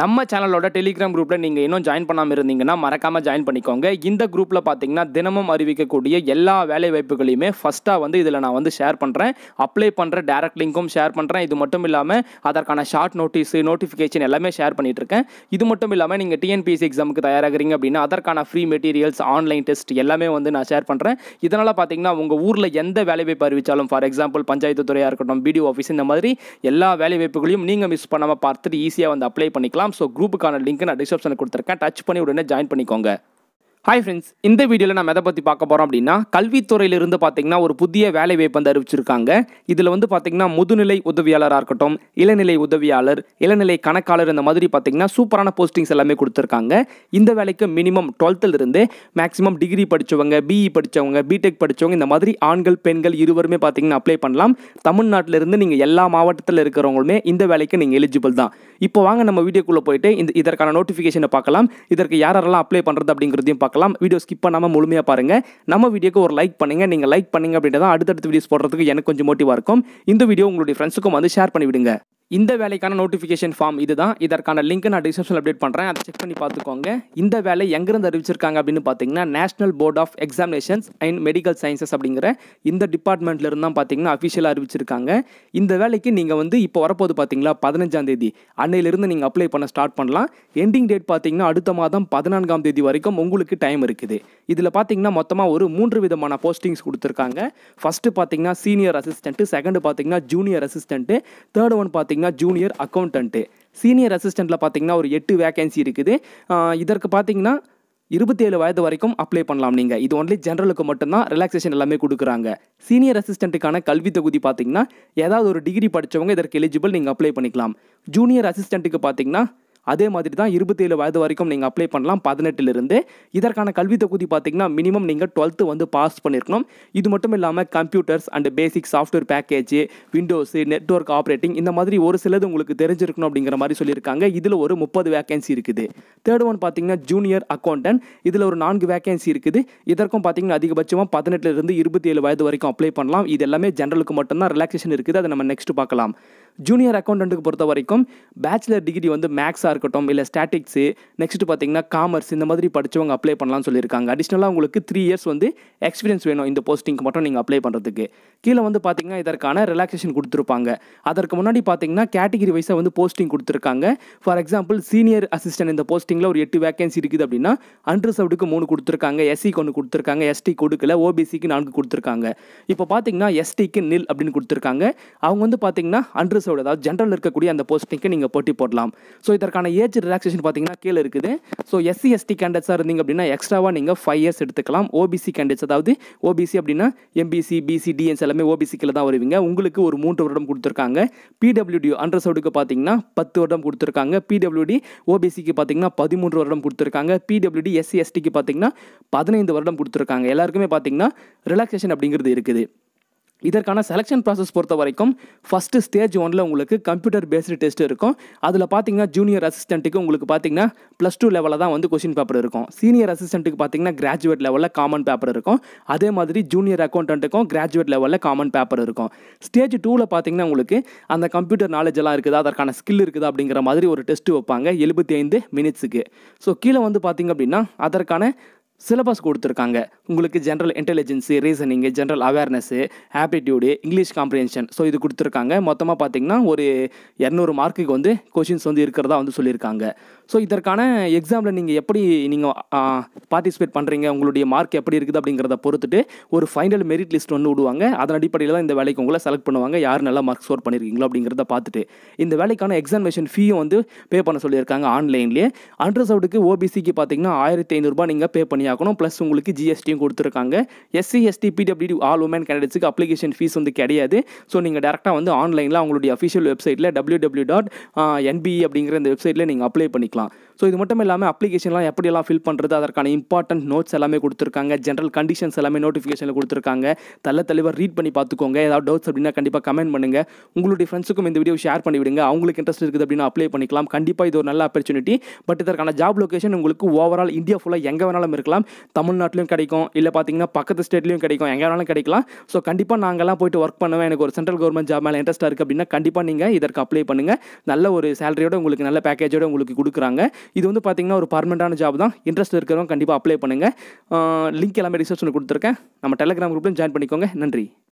நம்ம சேனலோட டெலிகிராம் குரூப்பில் நீங்கள் இன்னும் ஜாயின் பண்ணாமல் இருந்தீங்கன்னா மறக்காமல் ஜாயின் பண்ணிக்கோங்க இந்த குரூப்பில் பார்த்தீங்கன்னா தினமும் அறிவிக்கக்கூடிய எல்லா வேலை வாய்ப்புகளையுமே ஃபஸ்ட்டாக வந்து இதில் நான் வந்து ஷேர் பண்ணுறேன் அப்ளை பண்ணுற டேரக்ட் லிங்க்கும் ஷேர் பண்ணுறேன் இது மட்டும் இல்லாமல் அதற்கான ஷார்ட் நோட்டீஸு நோட்டிஃபிகேஷன் எல்லாமே ஷேர் பண்ணிகிட்ருக்கேன் இது மட்டும் இல்லாமல் நீங்கள் டிஎன்பிஎஸ்சி எக்ஸாமுக்கு தயாராகிறீங்க அப்படின்னா அதற்கான ஃப்ரீ மெட்டீரியல்ஸ் ஆன்லைன் டெஸ்ட் எல்லாமே வந்து நான் ஷேர் பண்ணுறேன் இதனால் பார்த்தீங்கன்னா உங்கள் ஊரில் எந்த வேலை வாய்ப்பு அறிவித்தாலும் ஃபார் எக்ஸாம்பிள் பஞ்சாயத்து துறையாக இருக்கட்டும் பிடிஓ ஆஃபீஸ் இந்த மாதிரி எல்லா வேலை வாய்ப்புகளையும் நீங்கள் மிஸ் பண்ணாமல் பார்த்துட்டு ஈஸியாக வந்து அப்ளை பண்ணிக்கலாம் ஸோ குரூப்புக்கான லிங்க் நான் டிஸ்கிரிப்ஷனில் கொடுத்துருக்கேன் டச் பண்ணி உடனே ஜாயின் பண்ணிக்கோங்க ஹாய் ஃப்ரெண்ட்ஸ் இந்த வீடியோவில் நம்ம எதை பற்றி பார்க்க போகிறோம் அப்படின்னா கல்வித்துறையிலிருந்து பார்த்தீங்கன்னா ஒரு புதிய வேலை வாய்ப்பு வந்து அறிவிச்சிருக்காங்க இதில் வந்து பார்த்தீங்கன்னா முதுநிலை உதவியாளராக இருக்கட்டும் இளநிலை உதவியாளர் இளநிலை கணக்காளர் இந்த மாதிரி பார்த்தீங்கன்னா சூப்பரான போஸ்டிங்ஸ் எல்லாமே கொடுத்துருக்காங்க இந்த வேலைக்கு மினிமம் டுவெல்த்துலேருந்து மேக்ஸிமம் டிகிரி படித்தவங்க பிஇ e படித்தவங்க பிடெக் படித்தவங்க இந்த மாதிரி ஆண்கள் பெண்கள் இருவருமே பார்த்தீங்கன்னா அப்ளை பண்ணலாம் தமிழ்நாட்டிலிருந்து நீங்கள் எல்லா மாவட்டத்தில் இருக்கிறவங்களுமே இந்த வேலைக்கு நீங்கள் எலிஜிபிள் தான் இப்போ வாங்க நம்ம வீடியோக்குள்ளே போயிட்டு இந்த இதற்கான நோட்டிஃபிகேஷனை பார்க்கலாம் இதற்கு யாரெல்லாம் அப்ளை பண்ணுறது அப்படிங்கிறதையும் பார்க்கலாம் பார்க்கலாம் வீடியோ ஸ்கிப் பண்ணாமல் முழுமையாக பாருங்கள் நம்ம வீடியோக்கு ஒரு லைக் பண்ணுங்கள் நீங்கள் லைக் பண்ணுங்கள் அப்படின்றதான் அடுத்தடுத்த வீடியோஸ் போடுறதுக்கு எனக்கு கொஞ்சம் மோட்டிவாக இருக்கும் இந்த வீடியோ உங்களுடைய ஃப்ரெண்ட்ஸுக்கும் வந்து ஷேர் பண்ணிவிடுங்க இந்த வேலைக்கான நோட்டிஃபிகேஷன் ஃபார்ம் இதுதான் இதற்கான லிங்க் நான் டிஸ்கிரிப்ஷன் அப்டேட் பண்ணுறேன் அதை செக் பண்ணி பார்த்துக்கோங்க இந்த வேலை எங்கேருந்து அறிவிச்சிருக்காங்க அப்படின்னு பார்த்தீங்கன்னா National Board of Examinations and Medical Sciences அப்படிங்கிற இந்த டிபார்ட்மெண்ட்டில் இருந்தால் பார்த்தீங்கன்னா அஃபிஷியலாக அறிவிச்சிருக்காங்க இந்த வேலைக்கு நீங்கள் வந்து இப்போ வரப்போது பார்த்தீங்களா பதினஞ்சாம் தேதி அன்னையிலிருந்து நீங்கள் அப்ளை பண்ண ஸ்டார்ட் பண்ணலாம் எண்டிங் டேட் பார்த்தீங்கன்னா அடுத்த மாதம் பதினான்காம் தேதி வரைக்கும் உங்களுக்கு டைம் இருக்குது இதில் பார்த்தீங்கன்னா மொத்தமாக ஒரு மூன்று விதமான போஸ்டிங்ஸ் கொடுத்துருக்காங்க ஃபஸ்ட்டு பார்த்தீங்கன்னா சீனியர் அசிஸ்டன்ட்டு செகண்டு பார்த்தீங்கன்னா ஜூனியர் அசிஸ்டன்ட்டு தேர்ட் ஒன் பார்த்தீங்கன்னா பார்த்தீங்கன்னா ஜூனியர் அக்கௌண்டன்ட்டு சீனியர் அசிஸ்டண்ட்டில் பார்த்தீங்கன்னா ஒரு எட்டு வேகன்சி இருக்குது இதற்கு பார்த்தீங்கன்னா இருபத்தேழு வயது வரைக்கும் அப்ளை பண்ணலாம் நீங்கள் இது ஒன்லி ஜென்ரலுக்கு மட்டும்தான் ரிலாக்ஸேஷன் எல்லாமே கொடுக்குறாங்க சீனியர் அசிஸ்டண்ட்டுக்கான கல்வி தொகுதி பார்த்தீங்கன்னா ஏதாவது ஒரு டிகிரி படித்தவங்க இதற்கு எலிஜிபிள் நீங்கள் அப்ளை பண்ணிக்கலாம் ஜூனியர் அசிஸ்டண்ட்டுக்கு பார்த்தீங்கன்னா அதே மாதிரி தான் இருபத்தேழு வயது வரைக்கும் நீங்கள் அப்ளை பண்ணலாம் பதினெட்டுலேருந்து இதற்கான கல்வி தொகுதி பார்த்தீங்கன்னா மினிமம் நீங்கள் டுவெல்த்து வந்து பாஸ் பண்ணியிருக்கணும் இது மட்டும் இல்லாமல் computers and basic software package Windows network operating இந்த மாதிரி ஒரு சிலது உங்களுக்கு தெரிஞ்சிருக்கணும் அப்படிங்கிற மாதிரி சொல்லியிருக்காங்க இதில் ஒரு முப்பது வேகன்சி இருக்குது தேர்ட் ஒன் பார்த்தீங்கன்னா ஜூனியர் அக்கௌண்டன்ட் இதில் ஒரு நான்கு வேகன்சி இருக்குது இதற்கும் பார்த்தீங்கன்னா அதிகபட்சமாக பதினெட்டுலேருந்து இருபத்தி ஏழு வயது வரைக்கும் அப்ளை பண்ணலாம் இது எல்லாமே ஜென்ரலுக்கு மட்டும்தான் ரிலாக்ஸேஷன் இருக்குது அதை நம்ம நெக்ஸ்ட் பார்க்கலாம் ஜூனியர் அக்கௌண்டன்ட்டுக்கு பொறுத்த வரைக்கும் பேச்சுலர் டிகிரி வந்து மேக்ஸாக இருக்கட்டும் இல்லை ஸ்டாட்டிக்ஸு நெக்ஸ்ட் பார்த்தீங்கன்னா காமர்ஸ் இந்த மாதிரி படித்தவங்க அப்ளை பண்ணலாம்னு சொல்லியிருக்காங்க அடிஷ்னலாக உங்களுக்கு த்ரீ இயர்ஸ் வந்து எக்ஸ்பீரியன்ஸ் வேணும் இந்த போஸ்டிங்க்கு மட்டும் நீங்கள் அப்ளை பண்ணுறதுக்கு கீழே வந்து பார்த்தீங்கன்னா இதற்கான ரிலாக்ஸேஷன் கொடுத்துருப்பாங்க அதற்கு முன்னாடி பார்த்தீங்கன்னா கேட்டகிரி வைஸாக வந்து போஸ்டிங் கொடுத்துருக்காங்க ஃபார் எக்ஸாம்பிள் சீனியர் அசிஸ்டன்ட் இந்த போஸ்டிங்கில் ஒரு எட்டு வேக்கன்சி இருக்குது அப்படின்னா அன்ரிசர்வ்டுக்கு மூணு கொடுத்துருக்காங்க எஸ்சிக்கு ஒன்று கொடுத்துருக்காங்க எஸ்டி கொடுக்கல ஓபிசிக்கு நான்கு கொடுத்துருக்காங்க இப்போ பார்த்தீங்கன்னா எஸ்டிக்கு நில் அப்படின்னு கொடுத்துருக்காங்க அவங்க வந்து பார்த்தீங்கன்னா அன்ரிசர்வ்டு அதாவது ஜென்ரல் இருக்கக்கூடிய அந்த போஸ்டிங்க்கு நீங்கள் போட்டி போடலாம் ஸோ இதற்கான அதுக்கான ஏஜ் ரிலாக்ஸேஷன் பார்த்தீங்கன்னா கீழே இருக்குது ஸோ எஸ்சி எஸ்டி கேண்டிடேட்ஸாக இருந்தீங்க அப்படின்னா எக்ஸ்ட்ராவாக நீங்கள் ஃபைவ் இயர்ஸ் எடுத்துக்கலாம் ஓபிசி கேண்டிடேட்ஸ் அதாவது ஓபிசி அப்படின்னா எம்பிசி பிசி டிஎன்ஸ் எல்லாமே ஓபிசிக்கில் தான் வருவீங்க உங்களுக்கு ஒரு மூன்று வருடம் கொடுத்துருக்காங்க பிடபிள்யூடி அண்டர் சவுடுக்கு பார்த்தீங்கன்னா பத்து வருடம் கொடுத்துருக்காங்க பிடபிள்யூடி ஓபிசிக்கு பார்த்தீங்கன்னா பதிமூன்று வருடம் கொடுத்துருக்காங்க பிடபிள்யூடி எஸ்சி எஸ்டிக்கு பார்த்தீங்கன்னா பதினைந்து வருடம் கொடுத்துருக்காங்க எல்லாருக்குமே பார்த்தீங்கன்னா ரிலாக்ஸேஷன் அப்படிங்கிறது இருக்குது இதற்கான செலெக்ஷன் ப்ராசஸ் பொறுத்த வரைக்கும் ஃபஸ்ட்டு ஸ்டேஜ் ஒனில் உங்களுக்கு கம்ப்யூட்டர் பேஸ்டு டெஸ்ட் இருக்கும் அதில் பார்த்தீங்கன்னா ஜூனியர் அசிஸ்டண்ட்டுக்கு உங்களுக்கு பார்த்தீங்கன்னா ப்ளஸ் டூ லெவலில் தான் வந்து கொஷின் பேப்பர் இருக்கும் சீனியர் அசிஸ்டண்ட்டுக்கு பார்த்தீங்கன்னா கிராஜுவேட் லெவலில் காமன் பேப்பர் இருக்கும் அதே மாதிரி ஜூனியர் அக்கௌண்ட்டுக்கும் கிராஜுவேட் லெவலில் காமன் பேப்பர் இருக்கும் ஸ்டேஜ் டூவில் பார்த்தீங்கன்னா உங்களுக்கு அந்த கம்ப்யூட்டர் நாலேஜ் எல்லாம் இருக்குதா அதற்கான ஸ்கில் இருக்குதா அப்படிங்கிற மாதிரி ஒரு டெஸ்ட்டு வைப்பாங்க எழுபத்தி ஐந்து மினிட்ஸுக்கு ஸோ கீழே வந்து பார்த்தீங்க அப்படின்னா அதற்கான சிலபஸ் கொடுத்துருக்காங்க உங்களுக்கு general intelligence reasoning general awareness aptitude English comprehension so இது கொடுத்துருக்காங்க மொத்தமாக பார்த்திங்கன்னா ஒரு இரநூறு மார்க்குக்கு வந்து கொஷின்ஸ் வந்து இருக்கிறதா வந்து சொல்லியிருக்காங்க ஸோ இதற்கான எக்ஸாமில் நீங்கள் எப்படி நீங்கள் பார்ட்டிசிபேட் பண்ணுறீங்க உங்களுடைய மார்க் எப்படி இருக்குது அப்படிங்கிறத பொறுத்துட்டு ஒரு ஃபைனல் மெரிட் லிஸ்ட் ஒன்று விடுவாங்க அதன் அடிப்படையில் தான் இந்த வேலைக்கு உங்களை செலக்ட் பண்ணுவாங்க யார் நல்லா மார்க் ஸ்கோர் பண்ணியிருக்கீங்களோ அப்படிங்கிறத பார்த்துட்டு இந்த வேலைக்கான எக்ஸாமினேஷன் ஃபீயும் வந்து பே பண்ண சொல்லியிருக்காங்க ஆன்லைன்லேயே அன்ரிசர்வ்டுக்கு ஓபிசிக்கு பார்த்தீங்கன்னா ஆயிரத்தி ஐநூறுரூபா நீங்கள் பே பண்ணியாக்கணும் ப்ளஸ் உங்களுக்கு ஜிஎஸ்டியும் கொடுத்துருக்காங்க SC ST PWD all women கேண்டிடேட்ஸுக்கு அப்ளிகேஷன் ஃபீஸ் வந்து கிடையாது ஸோ நீங்கள் டேரெக்டாக வந்து ஆன்லைனில் அவங்களுடைய அஃபிஷியல் வெப்சைட்டில் டபிள்யூ டபிள்யூ டாட் என்பிஇ அப்படிங்கிற இந்த வெப்சைட்டில் நீங்கள் அப்ளை பண்ணிக்கலாம் பார்த்துக்கலாம் ஸோ இது மட்டும் இல்லாமல் அப்ளிகேஷன்லாம் எப்படியெல்லாம் ஃபில் பண்ணுறது அதற்கான இம்பார்ட்டன்ட் நோட்ஸ் எல்லாமே கொடுத்துருக்காங்க ஜென்ரல் கண்டிஷன்ஸ் எல்லாமே நோட்டிஃபிகேஷனில் கொடுத்துருக்காங்க தள்ள தெளிவாக ரீட் பண்ணி பார்த்துக்கோங்க ஏதாவது டவுட்ஸ் அப்படின்னா கண்டிப்பாக கமெண்ட் பண்ணுங்கள் உங்களுடைய ஃப்ரெண்ட்ஸுக்கும் இந்த வீடியோ ஷேர் பண்ணிவிடுங்க அவங்களுக்கு இன்ட்ரெஸ்ட் இருக்குது அப்படின்னா அப்ளை பண்ணிக்கலாம் கண்டிப்பாக இது ஒரு நல்ல ஆப்பர்ச்சுனிட்டி பட் இதற்கான ஜாப் லொக்கேஷன் உங்களுக்கு ஓவரால் இந்தியா ஃபுல்லாக எங்கே வேணாலும் இருக்கலாம் தமிழ்நாட்டிலையும் கிடைக்கும் இல்லை பார்த்தீங்கன்னா பக்கத்து ஸ்டேட்லையும் கிடைக்கும் எங்கே வேணாலும் கிடைக்கலாம் ஸோ கண்டிப்பாக நாங்கள்லாம் போயிட்டு ஒர்க் பண்ணுவேன் எனக்கு ஒரு சென்ட்ரல் கவர்மெண்ட் ஜாப் மேலே இன்ட்ரெஸ்ட்டாக இருக்குது அப்படின்னா கண்டிப்பாக நீங்கள் இதற்கு அப்ளை பண்ணுங்கள் நல்ல ஒரு சேலரியோடு உங்களுக்கு நல்ல பேக்கேஜோடு உங்களுக்கு கொடுக்குறாங்க கொடுக்குறாங்க இது வந்து பார்த்திங்கன்னா ஒரு பர்மனெண்ட்டான ஜாப் தான் இன்ட்ரெஸ்ட் இருக்கிறவங்க கண்டிப்பாக அப்ளை பண்ணுங்கள் லிங்க் எல்லாமே டிஸ்கிரிப்ஷனில் கொடுத்துருக்கேன் நம்ம டெலிகிராம் குரூப்லையும் ஜாயின் பண்ணிக்கோங்க நன்றி